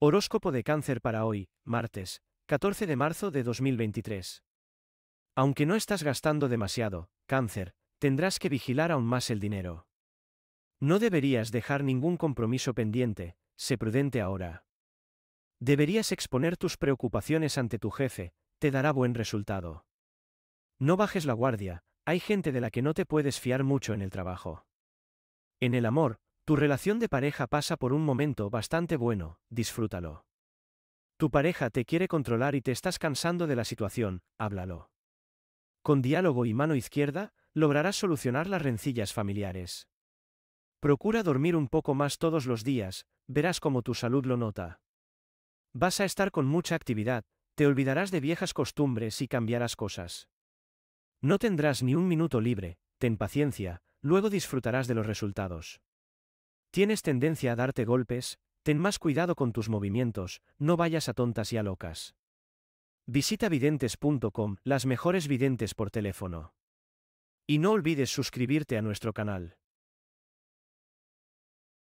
Horóscopo de cáncer para hoy, martes, 14 de marzo de 2023. Aunque no estás gastando demasiado, cáncer, tendrás que vigilar aún más el dinero. No deberías dejar ningún compromiso pendiente, sé prudente ahora. Deberías exponer tus preocupaciones ante tu jefe, te dará buen resultado. No bajes la guardia, hay gente de la que no te puedes fiar mucho en el trabajo. En el amor, tu relación de pareja pasa por un momento bastante bueno, disfrútalo. Tu pareja te quiere controlar y te estás cansando de la situación, háblalo. Con diálogo y mano izquierda, lograrás solucionar las rencillas familiares. Procura dormir un poco más todos los días, verás cómo tu salud lo nota. Vas a estar con mucha actividad, te olvidarás de viejas costumbres y cambiarás cosas. No tendrás ni un minuto libre, ten paciencia, luego disfrutarás de los resultados. Tienes tendencia a darte golpes, ten más cuidado con tus movimientos, no vayas a tontas y a locas. Visita videntes.com, las mejores videntes por teléfono. Y no olvides suscribirte a nuestro canal.